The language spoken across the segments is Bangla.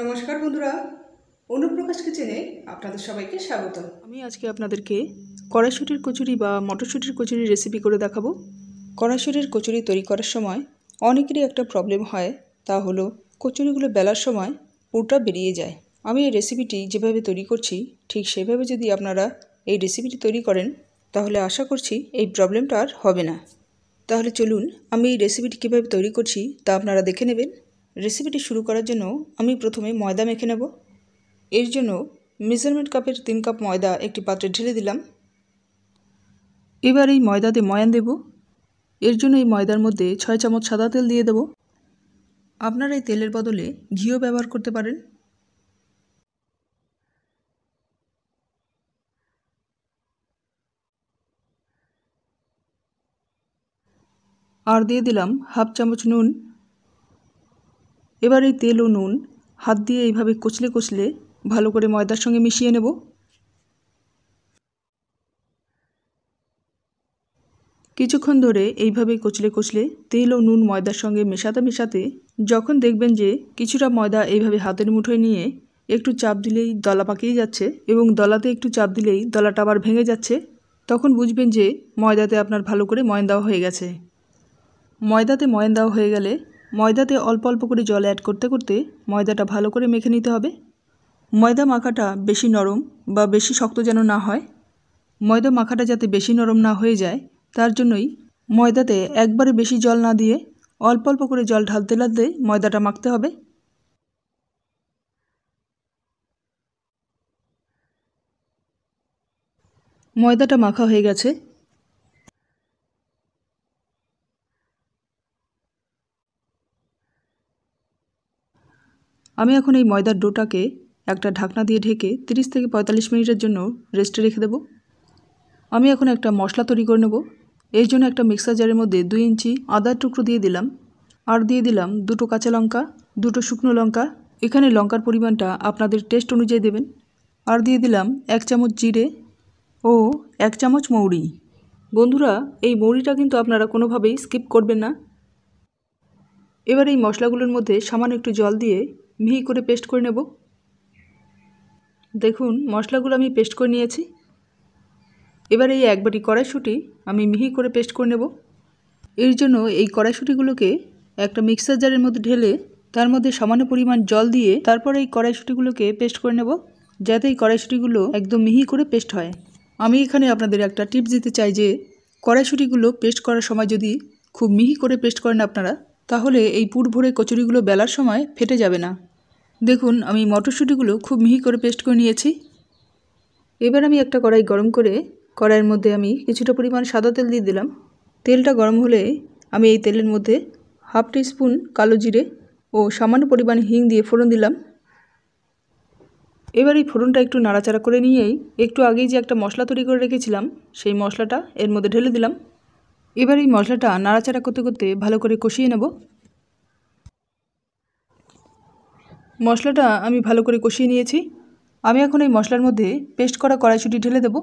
নমস্কার বন্ধুরা অনুপ্রকাশ কিচেনে আপনাদের সবাইকে স্বাগত আমি আজকে আপনাদেরকে কড়াইশুটির কচুরি বা মটরশুটির কচুরি রেসিপি করে দেখাবো কড়াইশুটির কচুরি তৈরি করার সময় অনেকেরই একটা প্রবলেম হয় তা হলো কচুরিগুলো বেলার সময় পুরটা বেরিয়ে যায় আমি এই রেসিপিটি যেভাবে তৈরি করছি ঠিক সেভাবে যদি আপনারা এই রেসিপিটি তৈরি করেন তাহলে আশা করছি এই প্রবলেমটা আর হবে না তাহলে চলুন আমি এই রেসিপিটি কীভাবে তৈরি করছি তা আপনারা দেখে নেবেন রেসিপিটি শুরু করার জন্য আমি প্রথমে ময়দা মেখে নেব এর জন্য মেজারমেন্ট কাপের তিন কাপ ময়দা একটি পাত্রে ঢেলে দিলাম এবার এই ময়দাতে ময়ান দেব এর জন্য এই ময়দার মধ্যে ছয় চামচ সাদা তেল দিয়ে দেব আপনার এই তেলের বদলে ঘিও ব্যবহার করতে পারেন আর দিয়ে দিলাম হাফ চামচ নুন এবার এই তেল ও নুন হাত দিয়ে এইভাবে কচলে কচলে ভালো করে ময়দার সঙ্গে মিশিয়ে নেব কিছুক্ষণ ধরে এইভাবে কচলে কচলে তেল ও নুন ময়দার সঙ্গে মেশাতে মেশাতে যখন দেখবেন যে কিছুটা ময়দা এইভাবে হাতের মুঠোয় নিয়ে একটু চাপ দিলেই দলা পাকিয়ে যাচ্ছে এবং দলাতে একটু চাপ দিলেই দলাটা আবার ভেঙে যাচ্ছে তখন বুঝবেন যে ময়দাতে আপনার ভালো করে ময়ন দেওয়া হয়ে গেছে ময়দাতে ময়ন দেওয়া হয়ে গেলে ময়দাতে অল্প অল্প করে জল অ্যাড করতে করতে ময়দাটা ভালো করে মেখে নিতে হবে ময়দা মাখাটা বেশি নরম বা বেশি শক্ত যেন না হয় ময়দা মাখাটা যাতে বেশি নরম না হয়ে যায় তার জন্যই ময়দাতে একবারে বেশি জল না দিয়ে অল্প অল্প করে জল ঢালতে ঢালতে ময়দাটা মাখতে হবে ময়দাটা মাখা হয়ে গেছে আমি এখন এই ময়দার ডোটাকে একটা ঢাকনা দিয়ে ঢেকে 30 থেকে পঁয়তাল্লিশ মিনিটের জন্য রেস্টে রেখে দেব আমি এখন একটা মশলা তৈরি করে নেব এই জন্য একটা মিক্সার জারের মধ্যে দুই ইঞ্চি আদার টুকরো দিয়ে দিলাম আর দিয়ে দিলাম দুটো কাঁচা লঙ্কা দুটো শুকনো লঙ্কা এখানে লঙ্কার পরিমাণটা আপনাদের টেস্ট অনুযায়ী দেবেন আর দিয়ে দিলাম এক চামচ জিরে ও এক চামচ মৌরি বন্ধুরা এই মৌরিটা কিন্তু আপনারা কোনোভাবেই স্কিপ করবেন না এবার এই মশলাগুলোর মধ্যে সামান্য একটু জল দিয়ে মিহি করে পেস্ট করে নেব দেখুন মশলাগুলো আমি পেস্ট করে নিয়েছি এবার এই এক বাটি কড়াইশুঁটি আমি মিহি করে পেস্ট করে নেব এর জন্য এই কড়াইশুঁটিগুলোকে একটা মিক্সার জারের মধ্যে ঢেলে তার মধ্যে সামান্য পরিমাণ জল দিয়ে তারপর এই কড়াইশুঁটিগুলোকে পেস্ট করে নেব যাতে এই কড়াইশুঁটিগুলো একদম মিহি করে পেস্ট হয় আমি এখানে আপনাদের একটা টিপস দিতে চাই যে কড়াইশুঁটিগুলো পেস্ট করার সময় যদি খুব মিহি করে পেস্ট করেন আপনারা তাহলে এই পুর ভরে কচুরিগুলো বেলার সময় ফেটে যাবে না দেখুন আমি মটরশুঁটিগুলো খুব মিহি করে পেস্ট করে নিয়েছি এবার আমি একটা কড়াই গরম করে কড়াইয়ের মধ্যে আমি কিছুটা পরিমাণ সাদা তেল দিয়ে দিলাম তেলটা গরম হলে আমি এই তেলের মধ্যে হাফ টি স্পুন কালো জিরে ও সামান্য পরিমাণ হিং দিয়ে ফোড়ন দিলাম এবার এই ফোড়নটা একটু নাড়াচাড়া করে নিয়েই একটু আগেই যে একটা মশলা তৈরি করে রেখেছিলাম সেই মশলাটা এর মধ্যে ঢেলে দিলাম এবার এই মশলাটা নাড়াচাড়া করতে করতে ভালো করে কষিয়ে নেব মশলাটা আমি ভালো করে কষিয়ে নিয়েছি আমি এখন এই মশলার মধ্যে পেস্ট করা কড়াইশুটি ঢেলে দেব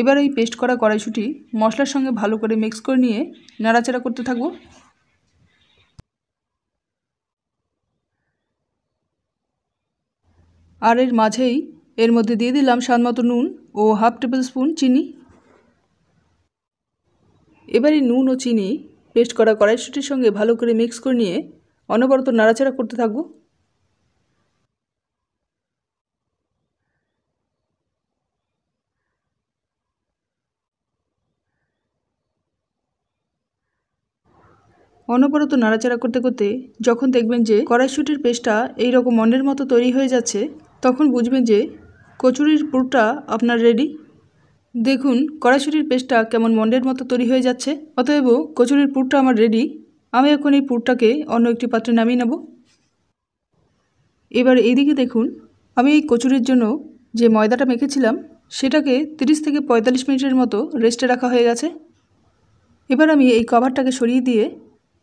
এবার এই পেস্ট করা কড়াইশুটি মশলার সঙ্গে ভালো করে মিক্স করে নিয়ে নাড়াচাড়া করতে থাকবো আর এর মাঝেই এর মধ্যে দিয়ে দিলাম স্বাদ নুন ও হাফ টেবিল স্পুন চিনি এবারে নুন ও চিনি পেস্ট করা কড়াইশুটির সঙ্গে ভালো করে মিক্স করে নিয়ে অনবরত নাড়াচাড়া করতে থাকব অনবরত নাড়াচাড়া করতে করতে যখন দেখবেন যে কড়াইশুটির পেস্টটা এই রকম মনের মতো তৈরি হয়ে যাচ্ছে তখন বুঝবেন যে কচুরির পুরটা আপনার রেডি দেখুন কড়াইশুটির পেস্টটা কেমন মন্ডের মতো তৈরি হয়ে যাচ্ছে অতএব কচুরির পুরটা আমার রেডি আমি এখন এই পুরটাকে অন্য একটি পাত্রে নামিয়ে নেব এবার এইদিকে দেখুন আমি এই কচুরির জন্য যে ময়দাটা মেখেছিলাম সেটাকে 30 থেকে ৪৫ মিনিটের মতো রেস্টে রাখা হয়ে গেছে এবার আমি এই কভারটাকে সরিয়ে দিয়ে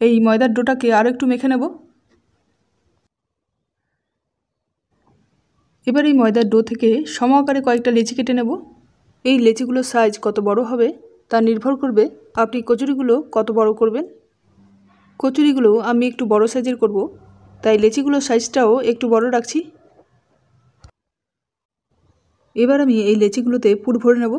এই ময়দার ডোটাকে আরও একটু মেখে নেব এবার এই ময়দার ডো থেকে সম আকারে কয়েকটা লেচি কেটে নেব এই লেচিগুলোর সাইজ কত বড় হবে তা নির্ভর করবে আপনি কচুরিগুলো কত বড় করবেন কচুরিগুলো আমি একটু বড় সাইজের করব তাই লেচিগুলোর সাইজটাও একটু বড় রাখছি এবার আমি এই লেচিগুলোতে পুর ভরে নেব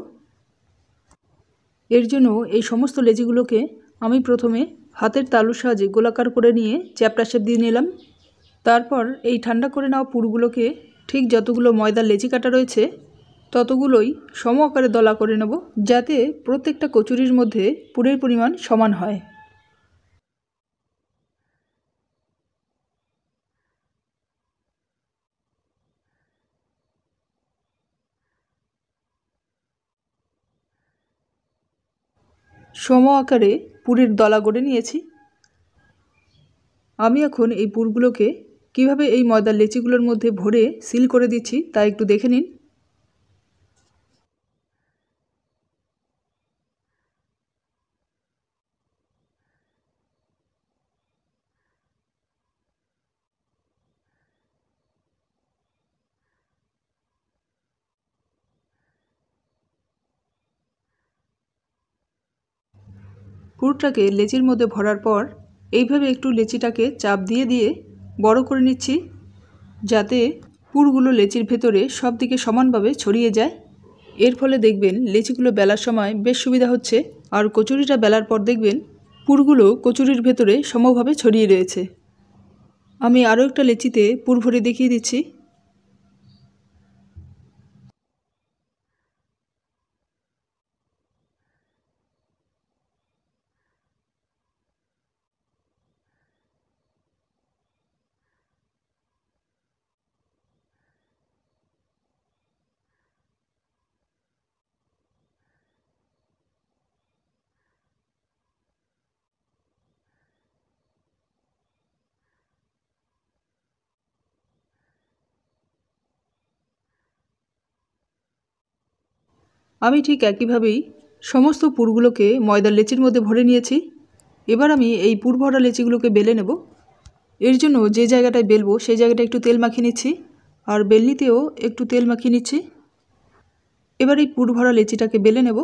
এর জন্য এই সমস্ত লেচিগুলোকে আমি প্রথমে হাতের তালুর সাহায্যে গোলাকার করে নিয়ে চ্যাপটা শেপ দিয়ে নিলাম তারপর এই ঠান্ডা করে নেওয়া পুরগুলোকে ঠিক যতগুলো ময়দার লেচি কাটা রয়েছে ততগুলোই সম আকারে দলা করে নেব যাতে প্রত্যেকটা কচুরির মধ্যে পুরের পরিমাণ সমান হয় সম আকারে পুরের দলা গড়ে নিয়েছি আমি এখন এই পুরগুলোকে কিভাবে এই ময়দার লেচিগুলোর মধ্যে ভরে সিল করে দিচ্ছি তা একটু দেখে নিন পুরটাকে লেচির মধ্যে ভরার পর এইভাবে একটু লেচিটাকে চাপ দিয়ে দিয়ে বড় করে নিচ্ছি যাতে পুরগুলো লেচির ভেতরে সব দিকে সমানভাবে ছড়িয়ে যায় এর ফলে দেখবেন লেচিগুলো বেলার সময় বেশ সুবিধা হচ্ছে আর কচুরিটা বেলার পর দেখবেন পুরগুলো কচুরির ভেতরে সমভাবে ছড়িয়ে রয়েছে আমি আরও একটা লেচিতে পুর ভরে দেখিয়ে দিচ্ছি আমি ঠিক একইভাবেই সমস্ত পুরগুলোকে ময়দার লেচির মধ্যে ভরে নিয়েছি এবার আমি এই পুর ভরা লেচিগুলোকে বেলে নেব এর জন্য যে জায়গাটায় বেলবো সেই জায়গাটা একটু তেল মাখিয়ে নিচ্ছি আর বেলনিতেও একটু তেল মাখিয়ে নিচ্ছি এবার এই পুর ভরা লেচিটাকে বেলে নেবো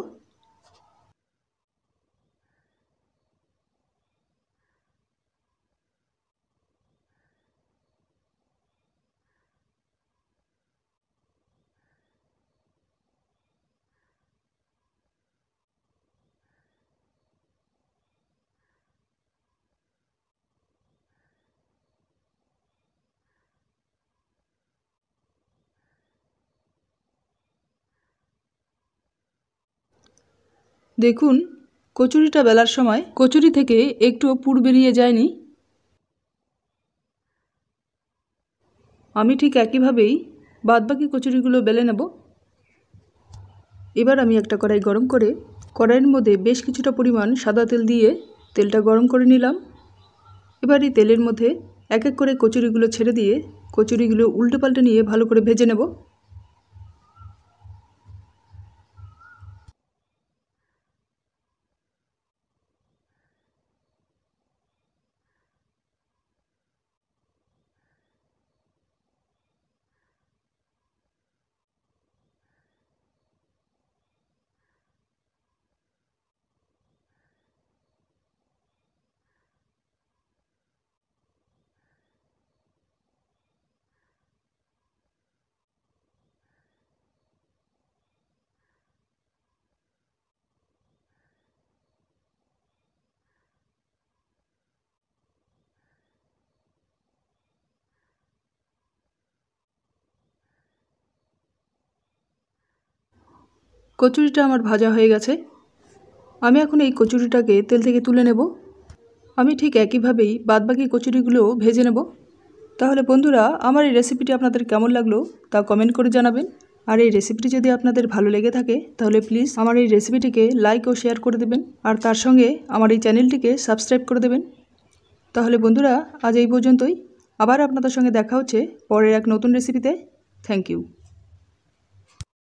দেখুন কচুরিটা বেলার সময় কচুরি থেকে একটু পুর বেরিয়ে যায়নি আমি ঠিক একইভাবেই বাদবাকি কচুরিগুলো বেলে নেব এবার আমি একটা কড়াই গরম করে কড়াইয়ের মধ্যে বেশ কিছুটা পরিমাণ সাদা তেল দিয়ে তেলটা গরম করে নিলাম এবার এই তেলের মধ্যে এক এক করে কচুরিগুলো ছেড়ে দিয়ে কচুরিগুলো উল্টে পাল্টে নিয়ে ভালো করে ভেজে নেব কচুরিটা আমার ভাজা হয়ে গেছে আমি এখন এই কচুরিটাকে তেল থেকে তুলে নেব আমি ঠিক একইভাবেই বাদবাকি কচুরিগুলোও ভেজে নেব তাহলে বন্ধুরা আমার এই রেসিপিটি আপনাদের কেমন লাগলো তা কমেন্ট করে জানাবেন আর এই রেসিপিটি যদি আপনাদের ভালো লেগে থাকে তাহলে প্লিজ আমার এই রেসিপিটিকে লাইক ও শেয়ার করে দেবেন আর তার সঙ্গে আমার এই চ্যানেলটিকে সাবস্ক্রাইব করে দেবেন তাহলে বন্ধুরা আজ এই পর্যন্তই আবার আপনাদের সঙ্গে দেখা হচ্ছে পরের এক নতুন রেসিপিতে থ্যাংক ইউ